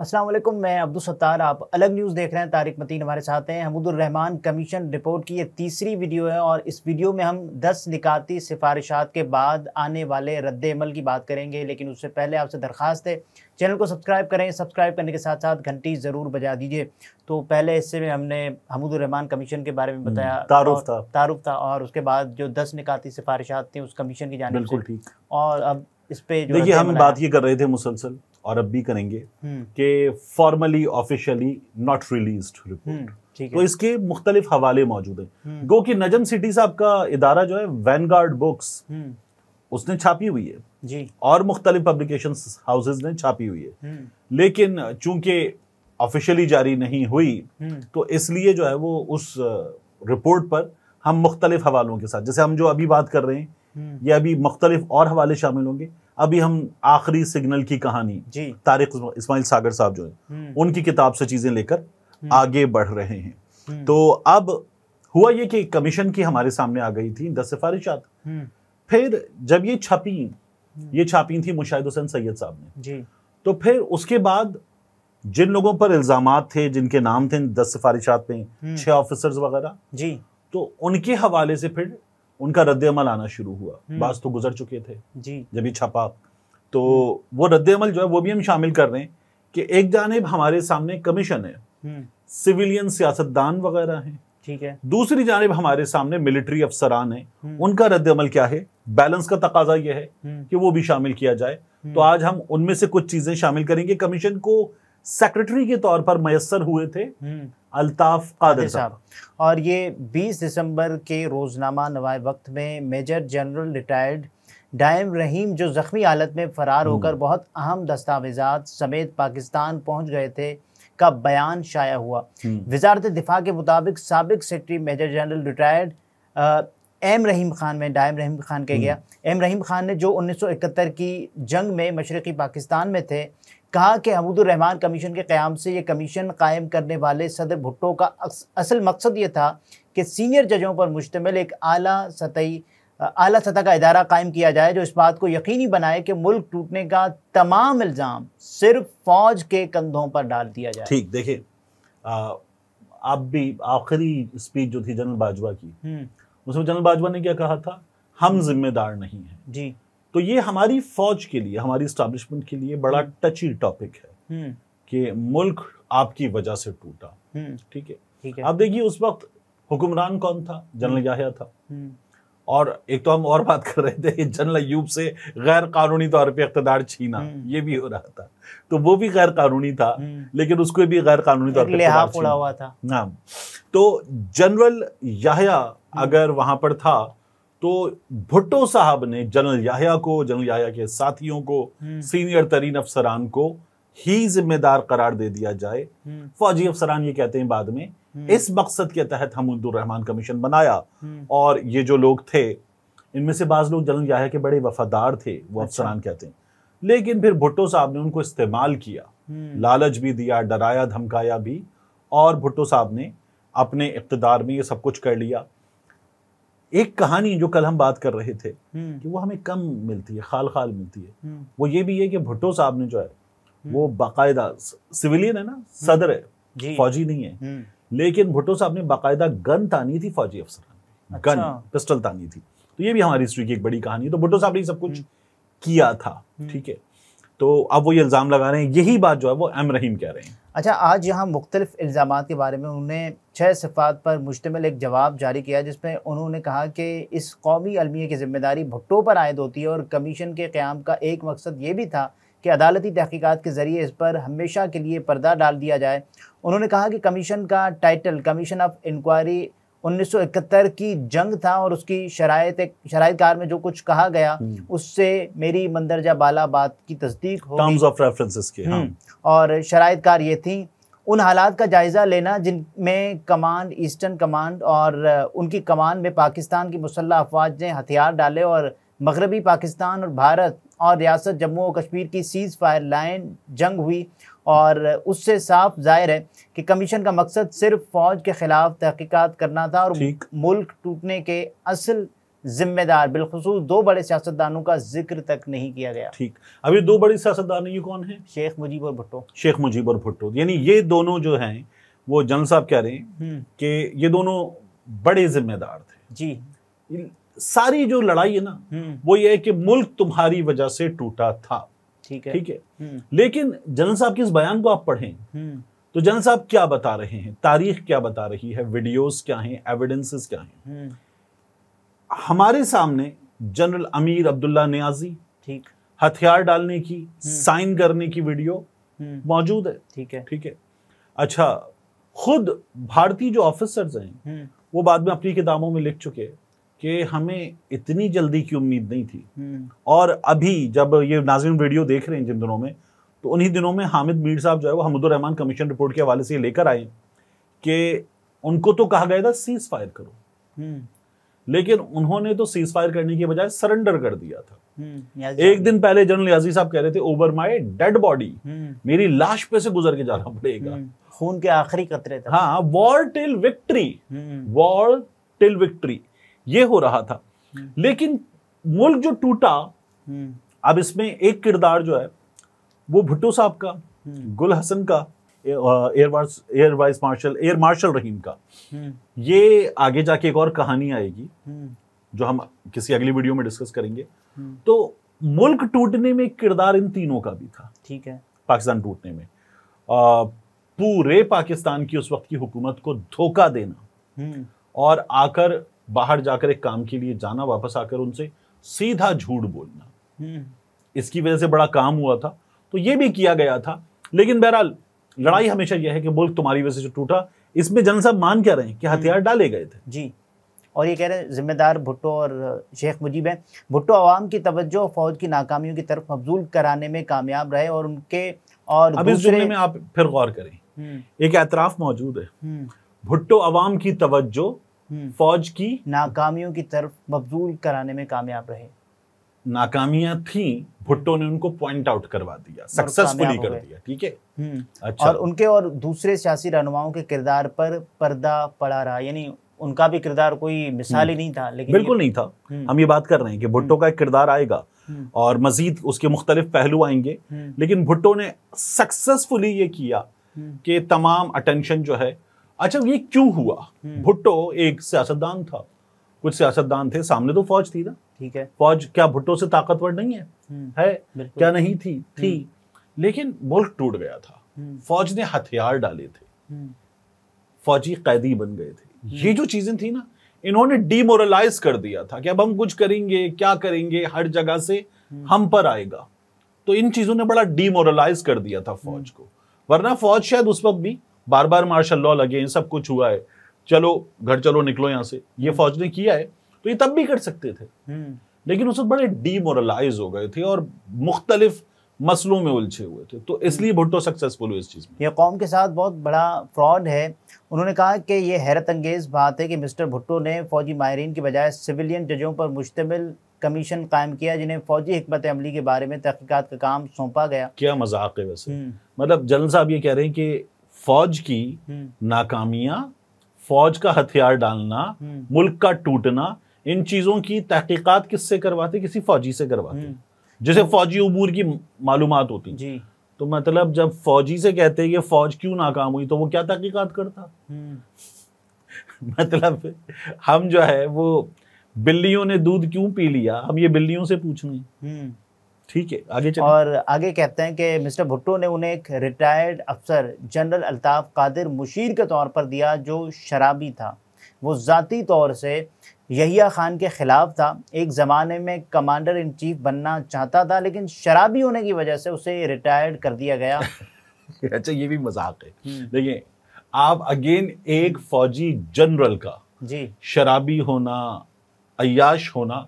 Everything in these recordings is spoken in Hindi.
असलम मैं अब्दुल सत्तार आप अलग न्यूज़ देख रहे हैं तारिक मतीन हमारे साथ हैं हमूदुलरहमान कमीशन रिपोर्ट की ये तीसरी वीडियो है और इस वीडियो में हम 10 निकाती सिफारिशात के बाद आने वाले रद्द अमल की बात करेंगे लेकिन उससे पहले आपसे दरख्वास्त है चैनल को सब्सक्राइब करें सब्सक्राइब करने के साथ साथ घंटी ज़रूर बजा दीजिए तो पहले हिस्से में हमने हमूदुलरहमान कमीशन के बारे में हम्म, बताया तारुफ था तारुफ था और उसके बाद जो दस निकाती सिफारिशात थी उस कमीशन की जानकारी और अब इस पर देखिए हम बात ये कर रहे थे मुसलसल और अब भी करेंगे हम्म। कि formally officially not release report तो इसके मुख्तलिफ हवाले मौजूद हैं हम्म। गो कि नजम सिटी साहब का इदारा जो है वैनगार्ड हम्म। बुक्स उसने छापी हुई है जी और मुख्तलिफ पब्लिकेशन हाउसेज ने छापी हुई है लेकिन चूंकि ऑफिशियली जारी नहीं हुई तो इसलिए जो है वो उस रिपोर्ट पर हम मुख्तलिफ हवालों के साथ जैसे हम जो अभी बात कर रहे हैं ये अभी मुख्तलिफ और हवाले शामिल होंगे अभी हम आखिरी सिग्नल की कहानी तारिक इस्माइल सागर साहब जो है हम्म। उनकी किताब से चीजें लेकर हम्म। आगे बढ़ रहे हैं हम्म। तो अब हुआ ये कि कमीशन की हमारे सामने आ गई थी दस सिफारिशात फिर जब ये छपी ये छापी थी मुशाहिद हुसैन सैयद साहब ने जी तो फिर उसके बाद जिन लोगों पर इल्जाम थे जिनके नाम थे दस सिफारिशात में छह ऑफिसर्स वगैरह जी तो उनके हवाले से फिर उनका रद्द अमल आना शुरू हुआ हम्म। बाज तो गुजर चुके थे जी जब ये छपा तो वो रद्द अमल जो है वो भी हम शामिल कर रहे हैं कि एक जानब हमारे सामने कमीशन है हम्म। सिविलियन सियासतदान वगैरह हैं ठीक है दूसरी जानब हमारे सामने मिलिट्री अफसरान हैं हम्म। उनका रद्द अमल क्या है बैलेंस का तकाजा यह है कि वो भी शामिल किया जाए तो आज हम उनमें से कुछ चीजें शामिल करेंगे कमीशन को सेक्रेटरी के तौर पर मैसर हुए थे अल्ताफ़ कादर साहब और ये 20 दिसंबर के रोज़नामा नवाए वक्त में मेजर जनरल रिटायर्ड डायम रहीम जो ज़ख्मी हालत में फ़रार हम्म। होकर बहुत अहम दस्तावेजा समेत पाकिस्तान पहुंच गए थे का बयान शाया हुआ हम्म। वजारत दिफा के मुताबिक सबक secretary major general retired M Rahim Khan में डायम रहीम खान के hmm. गया एम रहीम खान ने जो 1971 की जंग में मशरक़ी पाकिस्तान में थे कहा कि रहमान कमीशन के क़्याम से ये कमीशन कायम करने वाले सदर भुट्टो का असल मकसद ये था कि सीनियर जजों पर मुश्तमिल एक आला सतही आला सतह का इदारा कायम किया जाए जो इस बात को यकीनी बनाए कि मुल्क टूटने का तमाम इल्ज़ाम सिर्फ फौज के कंधों पर डाल दिया जाए ठीक देखिए आप भी आखिरी स्पीच जो थी जनरल बाजवा की हम्म। उसमें जनरल बाजवा ने क्या कहा था हम जिम्मेदार नहीं है जी तो ये हमारी फौज के लिए हमारी स्टैब्लिशमेंट के लिए बड़ा टची हम्म। टॉपिक है हम्म। कि मुल्क आपकी वजह से टूटा हम्म। ठीक है ठीक है आप देखिए उस वक्त हुक्मरान कौन था जनरल याहिया था और एक तो हम और बात कर रहे थे जनरल अयूब से गैर कानूनी तौर पे इकतदार छीना ये भी हो रहा था तो वो भी गैर कानूनी था लेकिन उसको भी गैर कानूनी तौर पर उड़ा हुआ था नाम तो जनरल याहिया हम्म। अगर वहां पर था तो भुट्टो साहब ने जनरल याहिया को जनरल याहिया के साथियों को हम्म। सीनियर तरीन अफसरान को ही जिम्मेदार करार दे दिया जाए हम्म। फौजी अफसरान ये कहते हैं बाद में इस मकसद के तहत हम रहमान कमीशन बनाया और ये जो लोग थे इनमें से बाज लोग जनरल याहिया के बड़े वफादार थे वो अच्छा। अफसरान कहते हैं लेकिन फिर भुट्टो साहब ने उनको इस्तेमाल किया लालच भी दिया डराया धमकाया भी और भुट्टो साहब ने अपने इकतदार में ये सब कुछ कर लिया एक कहानी जो कल हम बात कर रहे थे हम्म। कि वो हमें कम मिलती है खाल खाल मिलती है हम्म। वो ये भी है कि भुट्टो साहब ने जो है हम्म। वो बाकायदा सिविलियन है ना सदर है फौजी नहीं है लेकिन भुट्टो साहब ने बाकायदा गन तानी थी फौजी अफसर अच्छा। गन पिस्टल तानी थी तो ये भी हमारी हिस्ट्री की एक बड़ी कहानी है तो भुट्टो साहब ने सब कुछ किया था ठीक है तो अब वो ये इल्ज़ाम लगा रहे हैं यही बात जो है वो एम रहीम कह रहे हैं अच्छा आज यहाँ मुख्तलिफ इल्ज़ाम के बारे में उन्होंने छः सफात पर मुश्तमिल एक जवाब जारी किया जिसमें उन्होंने कहा कि इस कौमी अलमिया की जिम्मेदारी भुट्टो पर आयद होती है और कमीशन के क़्याम का एक मकसद ये भी था कि अदालती तहकीक़ात के ज़रिए इस पर हमेशा के लिए पर्दा डाल दिया जाए उन्होंने कहा कि कमीशन का टाइटल कमीशन ऑफ इंक्वायरी 1971 की जंग था और उसकी शरायत कार में जो कुछ कहा गया हम्म। उससे मेरी मंदरजा बाला बात की तस्दीक हो टर्म्स ऑफ रेफरेंसेस के हाँ। हम्म। और कार ये थी उन हालात का जायज़ा लेना जिनमें कमांड ईस्टर्न कमांड और उनकी कमान में पाकिस्तान की मुसल्ह अफवाज ने हथियार डाले और मगरबी पाकिस्तान और भारत और रियासत जम्मू और कश्मीर की सीज़ फायर लाइन जंग हुई और उससे साफ जाहिर है कि कमीशन का मकसद सिर्फ फ़ौज के ख़िलाफ़ तहकीकत करना था और मुल्क टूटने के असल जिम्मेदार बिलखसूस दो बड़े सियासतदानों का जिक्र तक नहीं किया गया ठीक अभी दो बड़े सियासतदान ये कौन है शेख मुजीब और भुट्टो शेख मुजीब और भुट्टो यानी ये दोनों जो हैं वो जन साहब कह रहे हैं हम्म। कि ये दोनों बड़े जिम्मेदार थे जी सारी जो लड़ाई है ना हम्म। वो ये है कि मुल्क तुम्हारी वजह से टूटा था ठीक है ठीक है हम्म। लेकिन जनरल साहब के इस बयान को आप पढ़ें हम्म। तो जनरल साहब क्या बता रहे हैं तारीख क्या बता रही है वीडियोस क्या हैं एविडेंसेस क्या हैं हमारे सामने जनरल अमीर अब्दुल्ला न्याजी ठीक हथियार डालने की साइन करने की वीडियो मौजूद है ठीक है ठीक है अच्छा खुद भारतीय जो ऑफिसर्स हैं वो बाद में अपनी किताबों में लिख चुके हैं कि हमें इतनी जल्दी की उम्मीद नहीं थी हम्म। और अभी जब ये नाजिम वीडियो देख रहे हैं जिन दिनों में तो उन्हीं दिनों में हामिद मीर साहब जो है वो हमदुररहमान कमीशन रिपोर्ट के हवाले से लेकर आए कि उनको तो कहा गया था सीज फायर करो हम्म। लेकिन उन्होंने तो सीज फायर करने के बजाय सरेंडर कर दिया था हम्म, एक दिन पहले जनरल याजी साहब कह रहे थे ओवर माई डेड बॉडी मेरी लाश पे से गुजर के जाना पड़ेगा खून के आखिरी कतरे हाँ war till victory war till victory ये हो रहा था हम्म। लेकिन मुल्क जो टूटा हम्म। अब इसमें एक किरदार जो है वो भुट्टो साहब का हम्म। गुल हसन का air vice air vice marshal air marshal Rahim का ये आगे जाके एक और कहानी आएगी जो हम किसी अगली वीडियो में डिस्कस करेंगे तो मुल्क टूटने में किरदार इन तीनों का भी था ठीक है पाकिस्तान टूटने में आ, पूरे पाकिस्तान की उस वक्त की हुकूमत को धोखा देना और आकर बाहर जाकर एक काम के लिए जाना वापस आकर उनसे सीधा झूठ बोलना हम्म। इसकी वजह से बड़ा काम हुआ था तो यह भी किया गया था लेकिन बहरहाल लड़ाई हमेशा यह है कि मुल्क तुम्हारी वजह से टूटा इसमें जन साहब मान क्या रहे हैं कि हम्म। हथियार डाले गए थे जी और ये कह रहे हैं जिम्मेदार भुट्टो और शेख मुजीब हैं भुट्टो आवाम की तवज्जो फौज की नाकामियों की तरफ मबजूल कराने में कामयाब रहे और उनके और अब इस जुमले में आप फिर गौर करें हम्म। एक एतराफ़ मौजूद है भुट्टो आवाम की तवज्जो हम्म। फौज की नाकामियों की तरफ मबजूल कराने में कामयाब रहे नाकामियां थी भुट्टो ने उनको पॉइंट आउट करवा दिया सक्सेसफुली कर दिया ठीक है हम्म। अच्छा और उनके और दूसरे सियासी रहनुमाओं के किरदार पर पर्दा पड़ा रहा यानी उनका भी किरदार कोई मिसाल ही हम्म। नहीं था लेकिन बिल्कुल नहीं था हम ये बात कर रहे हैं कि भुट्टो का एक किरदार आएगा और मजीद उसके मुख्तलिफ पहलू आएंगे लेकिन भुट्टो ने सक्सेसफुली ये किया कि तमाम अटेंशन जो है अच्छा ये क्यों हुआ हम्म। भुट्टो एक सियासतदान था कुछ सियासतदान थे सामने तो फौज थी ना ठीक है फौज क्या भुट्टो से ताकतवर नहीं है हम्म, है क्या नहीं थी थी हम्म। लेकिन मुल्क टूट गया था फौज ने हथियार डाले थे फौजी कैदी बन गए थे ये जो चीजें थी ना इन्होंने डिमोरलाइज कर दिया था कि अब हम कुछ करेंगे क्या करेंगे हर जगह से हम पर आएगा तो इन चीजों ने बड़ा डिमोरलाइज कर दिया था फौज को वरना फौज शायद उस वक्त भी बार बार मार्शल लॉ लगे इन सब कुछ हुआ है चलो घर चलो निकलो यहाँ से ये फौज ने किया है तो ये तब भी कर सकते थे हम्म। लेकिन उस वक्त बड़े डीमोरलाइज हो गए थे और मुख्तलिफ मसलों में उलझे हुए थे तो इसलिए भुट्टो सक्सेसफुल हुए इस चीज़ में ये कौम के साथ बहुत बड़ा फ्रॉड है उन्होंने कहा कि ये हैरत अंगेज़ बात है कि मिस्टर भुट्टो ने फौजी माहरीन के बजाय सिविलियन जजों पर मुश्तमिल कमीशन कायम किया जिन्हें फौजी हमत अमली के बारे में तहकीकत का काम सौंपा गया क्या मजाक है वैसे हम्म। मतलब जनरल साहब ये कह रहे हैं कि फौज की हम्म। नाकामियां फौज का हथियार डालना हम्म। मुल्क का टूटना इन चीजों की तहकीकात किससे करवाते किसी फौजी से करवाते हम्म। जिसे फौजी उबूर की मालूम होती जी तो मतलब जब फौजी से कहते ये फौज क्यों नाकाम हुई तो वो क्या तहकीकात करता मतलब हम जो है वो बिल्लियों ने दूध क्यों पी लिया हम ये बिल्लियों से पूछ रहे हैं ठीक है आगे चलें और आगे कहते हैं कि मिस्टर भुट्टो ने उन्हें एक रिटायर्ड अफसर जनरल अल्ताफ कादिर मुशीर के तौर पर दिया जो शराबी था वो ज़ाती तौर से यहिया खान के ख़िलाफ़ था एक ज़माने में कमांडर इन चीफ बनना चाहता था लेकिन शराबी होने की वजह से उसे रिटायर्ड कर दिया गया अच्छा ये भी मजाक है हम्म। देखिए आप अगेन एक फौजी जनरल का जी शराबी होना अयाश होना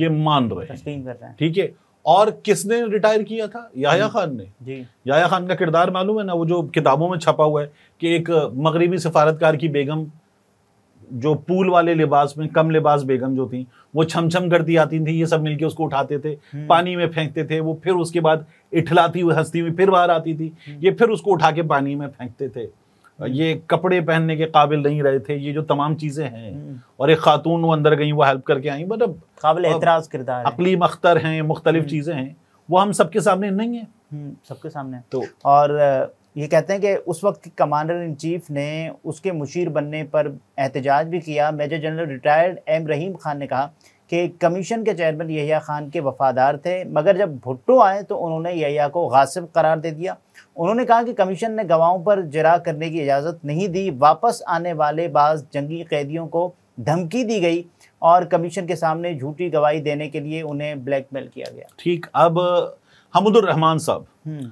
ये मान रहे हैं ठीक है और किसने रिटायर किया था याया खान ने जी याया खान का किरदार मालूम है ना वो जो किताबों में छपा हुआ है कि एक मगरबी सफारतकार की बेगम जो पूल वाले लिबास में कम लिबास बेगम जो थी वो छम छम करती आती थी ये सब मिलके उसको उठाते थे हम्म। पानी में फेंकते थे वो फिर उसके बाद इठलाती हुई हंसती हुई फिर बाहर आती थी हम्म। ये फिर उसको उठा के पानी में फेंकते थे हम्म। ये कपड़े पहनने के काबिल नहीं रहे थे ये जो तमाम चीज़ें हैं हम्म। और एक खातून वो अंदर गई वो हेल्प करके आई मतलब काबिल एतराज किरदार अकलीम अख्तर हैं मुख्तलिफ हम्म। चीज़ें हैं वो हम सबके सामने नहीं है सबके सामने तो और ये कहते हैं कि उस वक्त कमांडर इन चीफ ने उसके मुशीर बनने पर एहतजाज भी किया major general retired M Rahim Khan ने कहा कि कमीशन के चेयरमैन यहिया खान के वफादार थे मगर जब भुट्टो आए तो उन्होंने यहिया को गासिब करार दे दिया उन्होंने कहा कि कमीशन ने गवाहों पर जरा करने की इजाज़त नहीं दी वापस आने वाले बाज़ जंगी कैदियों को धमकी दी गई और कमीशन के सामने झूठी गवाही देने के लिए उन्हें ब्लैकमेल किया गया ठीक अब हमदुररहमान रहमान साहब हम्म।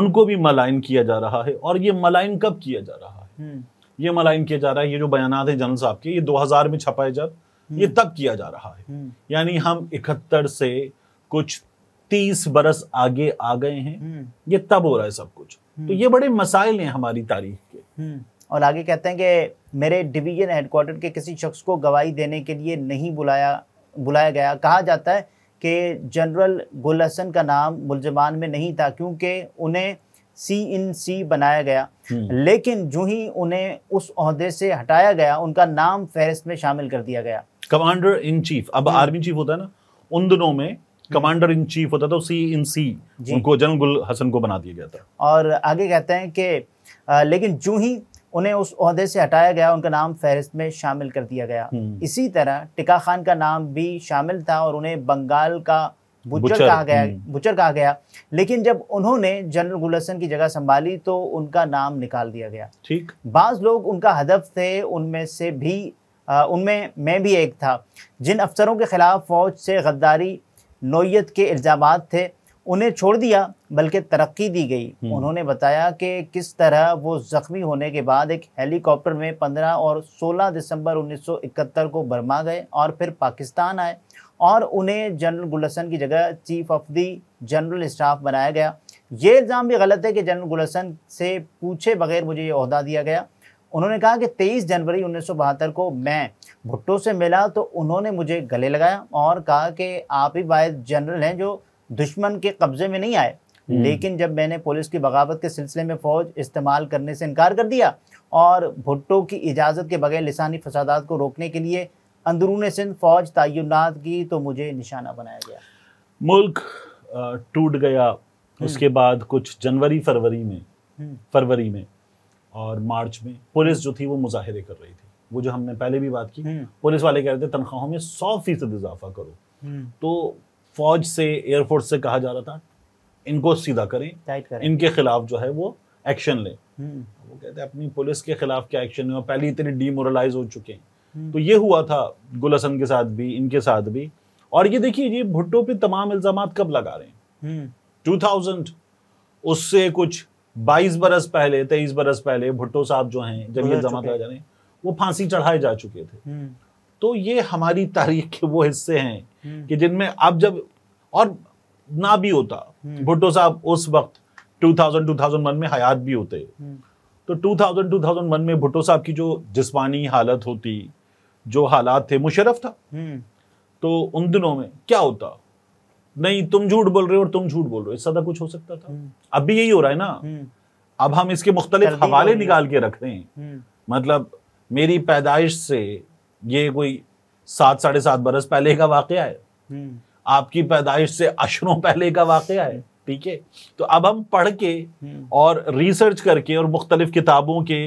उनको भी मलाइन किया जा रहा है और ये मलाइन कब किया जा रहा है हम्म। ये मलाइन किया जा रहा है ये जो बयान है जनरल साहब के ये 2000 में छपाए जब ये हम्म। तब किया जा रहा है हम्म। यानी हम इकहत्तर से कुछ तीस बरस आगे आ गए हैं हम्म। ये तब हो रहा है सब कुछ तो ये बड़े मसाइल हैं हमारी तारीख के और आगे कहते हैं कि मेरे डिवीजन हेडक्वार्टर के किसी शख्स को गवाही देने के लिए नहीं बुलाया बुलाया गया कहा जाता है कि जनरल गुल हसन का नाम मुलजमान में नहीं था क्योंकि उन्हें सी इन सी बनाया गया लेकिन जो ही उन्हें उस अहदे से हटाया गया उनका नाम फहरिस्त में शामिल कर दिया गया कमांडर इन चीफ अब आर्मी हम्म। चीफ होता है ना उन दिनों में कमांडर इन चीफ होता था सी इन सी उनको जनरल हसन को बना दिया गया था और आगे कहते हैं कि लेकिन जो ही उन्हें उस उसदे से हटाया गया उनका नाम फहरिस्त में शामिल कर दिया गया हम्म। इसी तरह टिका खान का नाम भी शामिल था और उन्हें बंगाल का बुचर कहा गया हम्म। बुचर कहा गया लेकिन जब उन्होंने जनरल गुलसन की जगह संभाली तो उनका नाम निकाल दिया गया ठीक बाज लोग उनका हदफ थे उनमें से भी उनमें मैं भी एक था जिन अफसरों के ख़िलाफ़ फ़ौज से गद्दारी नोयत के इल्ज़ाम थे उन्हें छोड़ दिया बल्कि तरक्की दी गई हम्म। उन्होंने बताया कि किस तरह वो ज़ख्मी होने के बाद एक हेलीकॉप्टर में 15 और 16 दिसंबर 1971 को बर्मा गए और फिर पाकिस्तान आए और उन्हें जनरल गुलसन की जगह chief of the general staff बनाया गया ये इल्ज़ाम भी गलत है कि जनरल गुलसन से पूछे बगैर मुझे ये अहदा दिया गया उन्होंने कहा कि 23 जनवरी उन्नीस को मैं भुट्टो से मिला तो उन्होंने मुझे गले लगाया और कहा कि आप ही वायद जनरल हैं जो दुश्मन के कब्जे में नहीं आए हम्म। लेकिन जब मैंने पुलिस की बगावत के सिलसिले में फ़ौज इस्तेमाल करने से इनकार कर दिया और भुट्टो की इजाज़त के बगैर लसानी फसादात को रोकने के लिए अंदरून सिंध फ़ौज तयनत की तो मुझे निशाना बनाया गया मुल्क टूट गया हम्म। उसके बाद कुछ जनवरी फरवरी में हम्म। फरवरी में और मार्च में पुलिस जो थी वो मुजाहरे कर रही थी वो जो हमने पहले भी बात की हम्म। पुलिस वाले कह रहे थे तनख्वाहों में सौ फीसद इजाफा करो हम्म। तो फौज से एयरफोर्स से कहा जा रहा था इनको सीधा करें, करें। इनके खिलाफ जो है वो एक्शन लें हम्म। वो कहते हैं अपनी पुलिस के खिलाफ क्या एक्शन लें पहले इतने डीमोरलाइज हो चुके हैं तो ये हुआ था गुल हसन के साथ भी इनके साथ भी और ये देखिए ये भुट्टो पे तमाम इल्जाम कब लगा रहे हैं टू उससे कुछ बाईस बरस पहले तेईस बरस पहले भुट्टो साहब जो हैं जब ये जमा आ जा रहे वो फांसी चढ़ाए जा चुके थे हम्म। तो ये हमारी तारीख के वो हिस्से हैं हम्म। कि जिनमें अब जब और ना भी होता हम्म। भुट्टो साहब उस वक्त 2000 2001 में हयात भी होते तो 2000 2001 में भुट्टो साहब की जो जिस्मानी हालत होती जो हालात थे मुशरफ था तो उन दिनों में क्या होता नहीं तुम झूठ बोल रहे हो और तुम झूठ बोल रहे हो इस सदा कुछ हो सकता था हम्म। अब भी यही हो रहा है ना हम्म। अब हम इसके मुख्तलिफ हवाले निकाल के रख रहे हैं हम्म। मतलब मेरी पैदाइश से ये कोई सात साढ़े सात बरस पहले का वाक़ है आपकी पैदाइश से अशरों पहले का वाक्य है ठीक है तो अब हम पढ़ के और रिसर्च करके और मुख्तलिफ किताबों के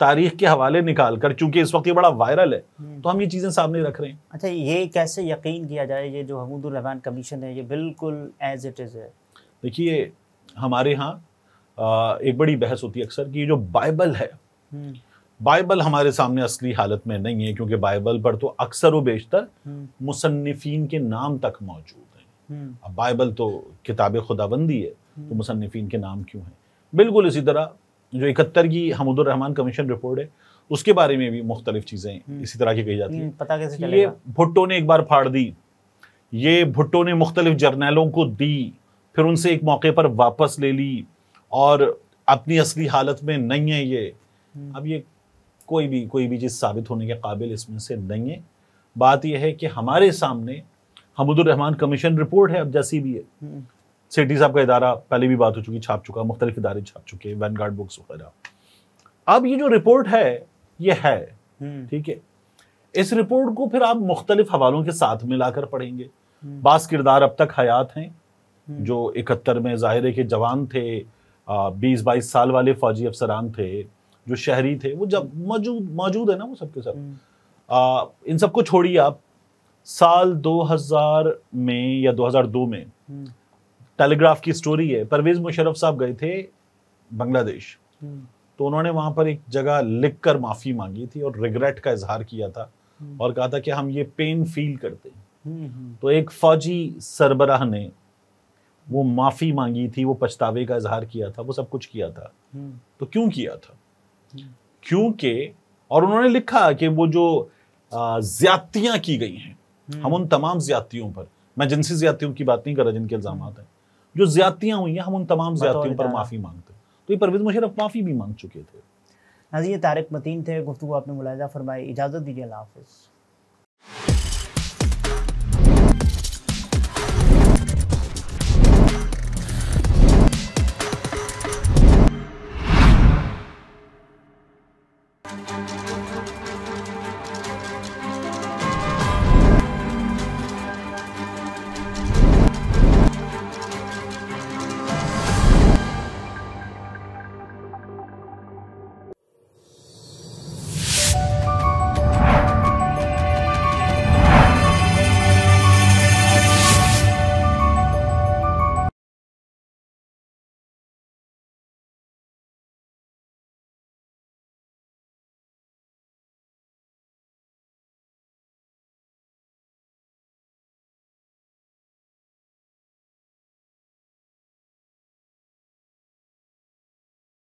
तारीख के हवाले निकाल कर चूंकि इस वक्त ये बड़ा वायरल है हम्म। तो हम ये चीज़ें सामने रख रहे हैं अच्छा ये कैसे यकीन किया जाए ये जो हमूदान कमीशन है ये बिल्कुल एज इट इज़ है देखिए हमारे यहाँ एक बड़ी बहस होती है अक्सर कि ये जो बाइबल है हम्म। बाइबल हमारे सामने असली हालत में नहीं है क्योंकि बाइबल पर तो अक्सर व बेशतर हम्म। मुसनफिन के नाम तक मौजूद है अब बाइबल तो किताब खुदाबंदी है तो मुसनफिन के नाम क्यों है बिल्कुल इसी तरह जो इकहत्तर की हमदुर रहमान कमीशन रिपोर्ट है उसके बारे में भी मुख्तलिफ चीज़ें हम्म। इसी तरह की कही जाती हैं हम्म, पता कैसे चलेगा? ये भुट्टो ने एक बार फाड़ दी ये भुट्टो ने मुख्तलिफ जर्नैलों को दी फिर उनसे एक मौके पर वापस ले ली और अपनी असली हालत में नहीं है ये हम्म। अब ये कोई भी कोई भी चीज़ साबित होने के काबिल इसमें से नहीं है बात यह है कि हमारे सामने हमदुर रहमान कमीशन रिपोर्ट है अब जैसी भी है सेठी साहब का इदारा पहले भी बात हो चुकी छाप चुका मुख्तलिफ इदारे छाप चुके वैन गार्ड बुक्स वगैरह अब ये जो रिपोर्ट है ये है हम्म। ठीक है इस रिपोर्ट को फिर आप मुख्तलिफ हवालों के साथ मिलाकर पढ़ेंगे हम्म। बास किरदार अब तक हयात हैं हम्म। जो इकहत्तर में ज़ाहिर के जवान थे बीस बाईस साल वाले फौजी अफसरान थे जो शहरी थे वो जब मौजूद मौजूद है ना वो सबके साथ इन सबको छोड़िए आप साल 2000 में या 2002 में टेलीग्राफ की स्टोरी है परवेज मुशरफ साहब गए थे बांग्लादेश हम्म। तो उन्होंने वहां पर एक जगह लिख कर माफी मांगी थी और रिग्रेट का इजहार किया था हम्म। और कहा था कि हम ये पेन फील करते हैं हम्म, तो एक फौजी सरबराह ने वो माफी मांगी थी वो पछतावे का इजहार किया था वो सब कुछ किया था तो क्यों किया था क्योंकि और उन्होंने लिखा कि वो जो ज्यादतियां की गई हैं हम उन तमाम ज्यादतियों पर मैं जिनसी ज्यादतियों की बात नहीं कर रहा जिनके इल्जाम हैं जो ज्यादतियाँ हुई हैं हम उन तमाम ज्यादतियों पर माफ़ी मांगते हैं तो ये परवेज मुशरफ माफ़ी भी मांग चुके थे नजीर ये तारक मतीन थे गुफ्तु आपने मुलायदा फरमाई इजाज़त दीजिए अल्लाह हाफिज़